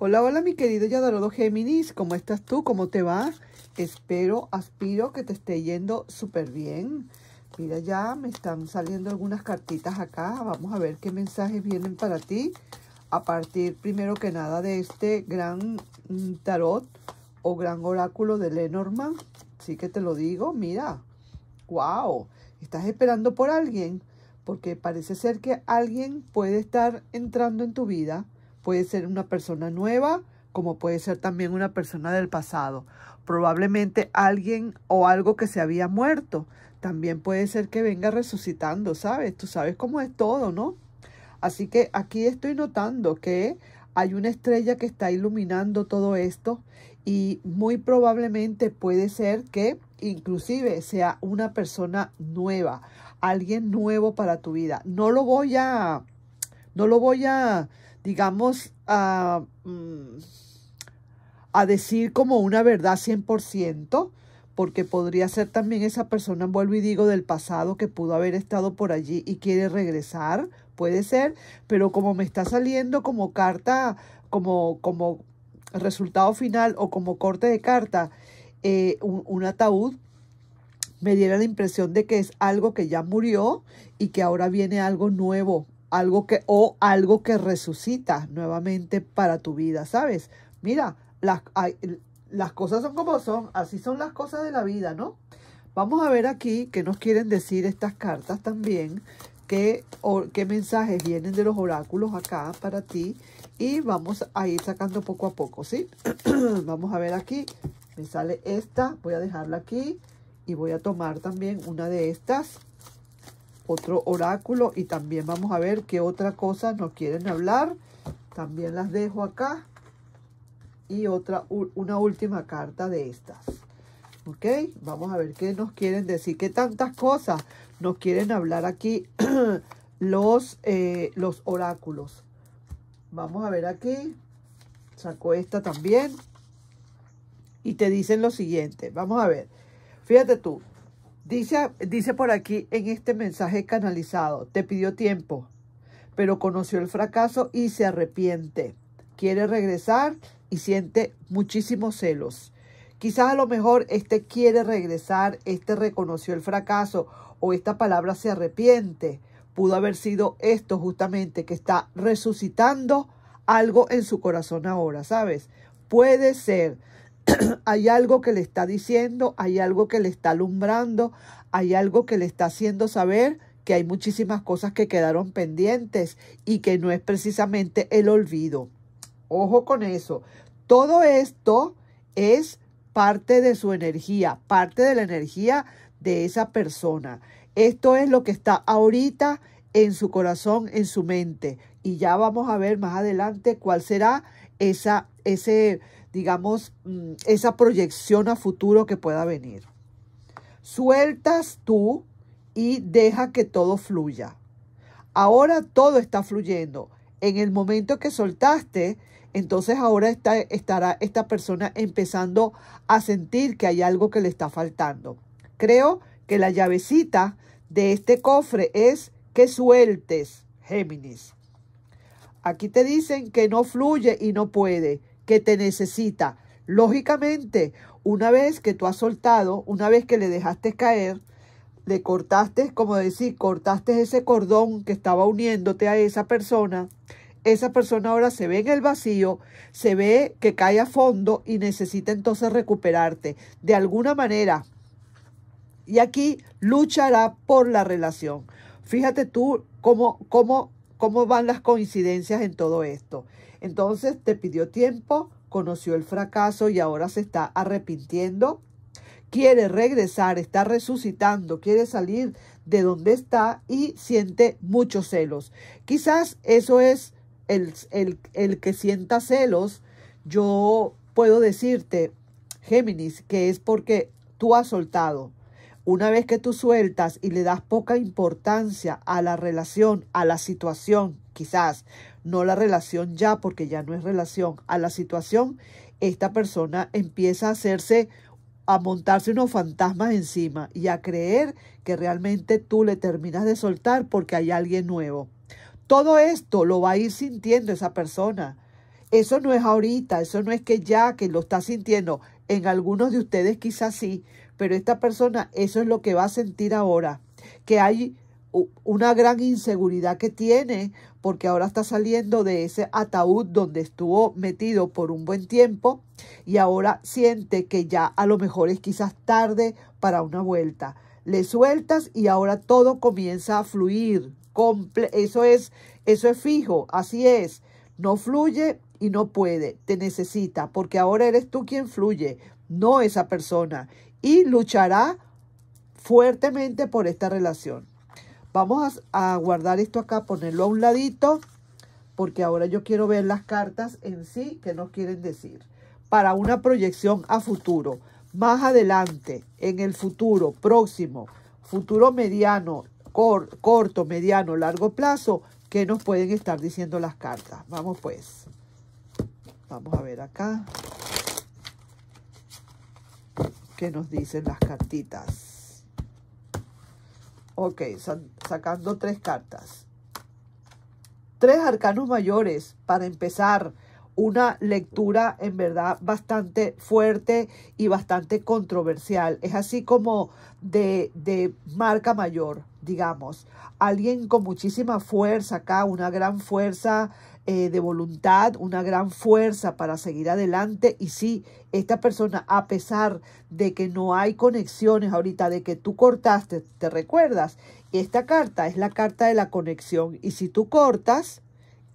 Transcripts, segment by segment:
Hola, hola mi querido Yadarodo Géminis, ¿cómo estás tú? ¿Cómo te va? Espero, aspiro que te esté yendo súper bien. Mira, ya me están saliendo algunas cartitas acá. Vamos a ver qué mensajes vienen para ti. A partir, primero que nada, de este gran mm, tarot o gran oráculo de Lenormand. Sí que te lo digo, mira. ¡Wow! Estás esperando por alguien, porque parece ser que alguien puede estar entrando en tu vida Puede ser una persona nueva, como puede ser también una persona del pasado. Probablemente alguien o algo que se había muerto. También puede ser que venga resucitando, ¿sabes? Tú sabes cómo es todo, ¿no? Así que aquí estoy notando que hay una estrella que está iluminando todo esto y muy probablemente puede ser que inclusive sea una persona nueva, alguien nuevo para tu vida. No lo voy a, no lo voy a digamos, a, mm, a decir como una verdad 100%, porque podría ser también esa persona, vuelvo y digo, del pasado que pudo haber estado por allí y quiere regresar, puede ser, pero como me está saliendo como carta, como, como resultado final o como corte de carta, eh, un ataúd, me diera la impresión de que es algo que ya murió y que ahora viene algo nuevo, algo que o algo que resucita nuevamente para tu vida, ¿sabes? Mira, las, las cosas son como son, así son las cosas de la vida, ¿no? Vamos a ver aquí qué nos quieren decir estas cartas también, qué, qué mensajes vienen de los oráculos acá para ti y vamos a ir sacando poco a poco, ¿sí? vamos a ver aquí, me sale esta, voy a dejarla aquí y voy a tomar también una de estas otro oráculo y también vamos a ver qué otra cosa nos quieren hablar. También las dejo acá. Y otra, una última carta de estas. ¿Ok? Vamos a ver qué nos quieren decir. ¿Qué tantas cosas nos quieren hablar aquí los, eh, los oráculos? Vamos a ver aquí. Sacó esta también. Y te dicen lo siguiente. Vamos a ver. Fíjate tú. Dice, por aquí en este mensaje canalizado, te pidió tiempo, pero conoció el fracaso y se arrepiente. Quiere regresar y siente muchísimos celos. Quizás a lo mejor este quiere regresar, este reconoció el fracaso o esta palabra se arrepiente. Pudo haber sido esto justamente que está resucitando algo en su corazón ahora, ¿sabes? Puede ser. hay algo que le está diciendo, hay algo que le está alumbrando, hay algo que le está haciendo saber que hay muchísimas cosas que quedaron pendientes y que no es precisamente el olvido. Ojo con eso. Todo esto es parte de su energía, parte de la energía de esa persona. Esto es lo que está ahorita en su corazón, en su mente. Y ya vamos a ver más adelante cuál será esa, ese, digamos, mm, esa proyección a futuro que pueda venir. Sueltas tú y deja que todo fluya. Ahora todo está fluyendo. En el momento que soltaste, entonces ahora está, estará esta persona empezando a sentir que hay algo que le está faltando. Creo que la llavecita de este cofre es que sueltes, Géminis. Aquí te dicen que no fluye y no puede que te necesita. Lógicamente, una vez que tú has soltado, una vez que le dejaste caer, le cortaste, como decir, cortaste ese cordón que estaba uniéndote a esa persona, esa persona ahora se ve en el vacío, se ve que cae a fondo y necesita entonces recuperarte de alguna manera. Y aquí luchará por la relación. Fíjate tú cómo, cómo, cómo van las coincidencias en todo esto. Entonces te pidió tiempo, conoció el fracaso y ahora se está arrepintiendo. Quiere regresar, está resucitando, quiere salir de donde está y siente muchos celos. Quizás eso es el, el que sienta celos. Yo puedo decirte, Géminis, que es porque tú has soltado. Una vez que tú sueltas y le das poca importancia a la relación, a la situación, quizás, no la relación ya, porque ya no es relación, a la situación, esta persona empieza a hacerse, a montarse unos fantasmas encima y a creer que realmente tú le terminas de soltar porque hay alguien nuevo. Todo esto lo va a ir sintiendo esa persona. Eso no es ahorita, eso no es que ya que lo está sintiendo. En algunos de ustedes quizás sí, pero esta persona eso es lo que va a sentir ahora, que hay una gran inseguridad que tiene porque ahora está saliendo de ese ataúd donde estuvo metido por un buen tiempo y ahora siente que ya a lo mejor es quizás tarde para una vuelta. Le sueltas y ahora todo comienza a fluir. Eso es, eso es fijo, así es. No fluye y no puede, te necesita, porque ahora eres tú quien fluye, no esa persona. Y luchará fuertemente por esta relación. Vamos a, guardar esto acá, ponerlo a un ladito, porque ahora yo quiero ver las cartas en sí que nos quieren decir. Para una proyección a futuro, más adelante, en el futuro próximo, futuro mediano, corto, mediano, largo plazo, ¿qué nos pueden estar diciendo las cartas? Vamos pues. Vamos a ver acá. ¿Qué nos dicen las cartitas? Ok, sacando tres cartas. Tres arcanos mayores para empezar una lectura en verdad bastante fuerte y bastante controversial. Es así como de, de marca mayor, digamos. Alguien con muchísima fuerza acá, una gran fuerza eh, de voluntad, una gran fuerza para seguir adelante. Y sí, esta persona, a pesar de que no hay conexiones ahorita, de que tú cortaste, ¿te recuerdas? Esta carta es la carta de la conexión. Y si tú cortas,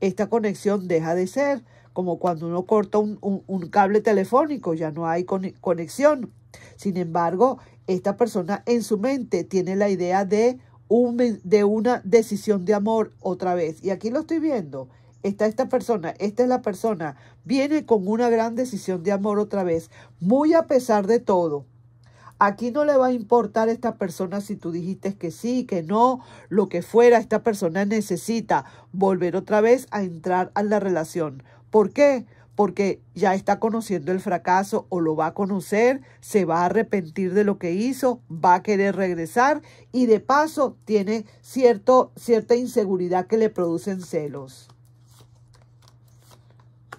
esta conexión deja de ser como cuando uno corta un, cable telefónico, ya no hay conexión. Sin embargo, esta persona en su mente tiene la idea de, un, de una decisión de amor otra vez. Y aquí lo estoy viendo está esta persona, esta es la persona, viene con una gran decisión de amor otra vez, muy a pesar de todo. Aquí no le va a importar a esta persona si tú dijiste que sí, que no, lo que fuera, esta persona necesita volver otra vez a entrar a la relación. ¿Por qué? Porque ya está conociendo el fracaso o lo va a conocer, se va a arrepentir de lo que hizo, va a querer regresar y de paso tiene cierto, cierta inseguridad que le producen celos.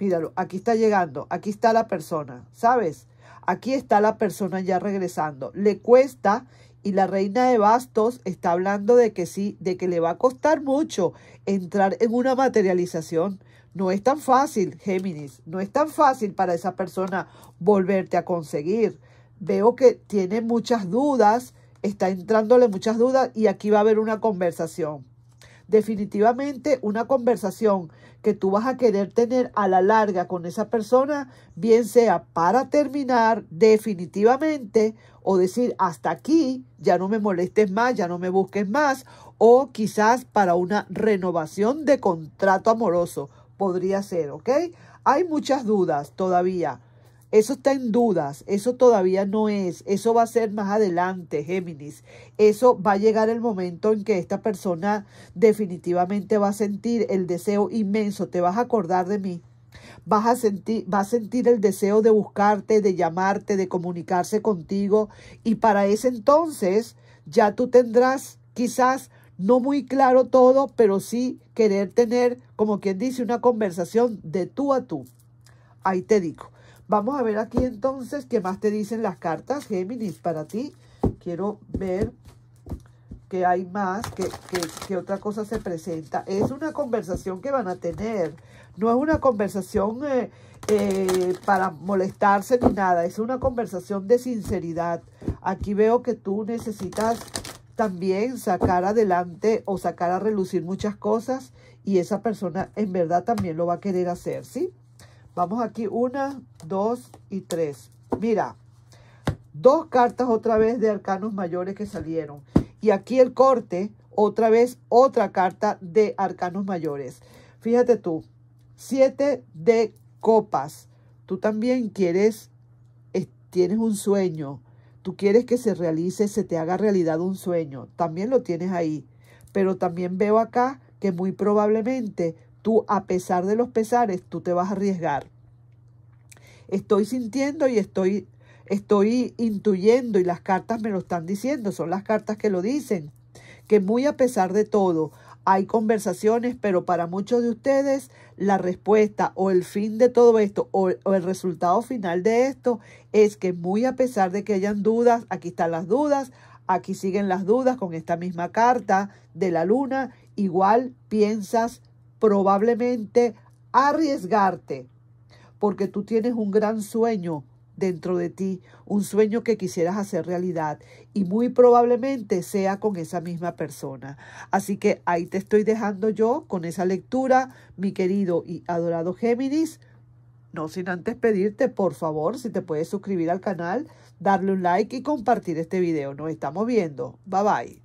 Míralo, aquí está llegando, aquí está la persona, ¿sabes? Aquí está la persona ya regresando. Le cuesta y la reina de bastos está hablando de que sí, de que le va a costar mucho entrar en una materialización. No es tan fácil, Géminis, no es tan fácil para esa persona volverte a conseguir. Veo que tiene muchas dudas, está entrándole muchas dudas y aquí va a haber una conversación. Definitivamente una conversación que tú vas a querer tener a la larga con esa persona, bien sea para terminar definitivamente o decir hasta aquí, ya no me molestes más, ya no me busques más, o quizás para una renovación de contrato amoroso, podría ser, ¿ok? Hay muchas dudas todavía eso está en dudas, eso todavía no es, eso va a ser más adelante, Géminis. Eso va a llegar el momento en que esta persona definitivamente va a sentir el deseo inmenso, te vas a acordar de mí. Vas a sentir, va a sentir el deseo de buscarte, de llamarte, de comunicarse contigo y para ese entonces ya tú tendrás quizás no muy claro todo, pero sí querer tener, como quien dice, una conversación de tú a tú. Ahí te digo. Vamos a ver aquí entonces qué más te dicen las cartas, Géminis, para ti. Quiero ver qué hay más, qué, otra cosa se presenta. Es una conversación que van a tener. No es una conversación eh, eh, para molestarse ni nada. Es una conversación de sinceridad. Aquí veo que tú necesitas también sacar adelante o sacar a relucir muchas cosas y esa persona en verdad también lo va a querer hacer, ¿sí? Vamos aquí, una, dos y tres. Mira, dos cartas otra vez de arcanos mayores que salieron. Y aquí el corte, otra vez otra carta de arcanos mayores. Fíjate tú, siete de copas. Tú también quieres, tienes un sueño. Tú quieres que se realice, se te haga realidad un sueño. También lo tienes ahí. Pero también veo acá que muy probablemente Tú, a pesar de los pesares, tú te vas a arriesgar. Estoy sintiendo y estoy, intuyendo y las cartas me lo están diciendo, son las cartas que lo dicen, que muy a pesar de todo, hay conversaciones, pero para muchos de ustedes la respuesta o el fin de todo esto o, o, el resultado final de esto es que muy a pesar de que hayan dudas, aquí están las dudas, aquí siguen las dudas con esta misma carta de la luna, igual piensas probablemente arriesgarte, porque tú tienes un gran sueño dentro de ti, un sueño que quisieras hacer realidad y muy probablemente sea con esa misma persona. Así que ahí te estoy dejando yo con esa lectura, mi querido y adorado Géminis. No sin antes pedirte, por favor, si te puedes suscribir al canal, darle un like y compartir este video. Nos estamos viendo. Bye bye.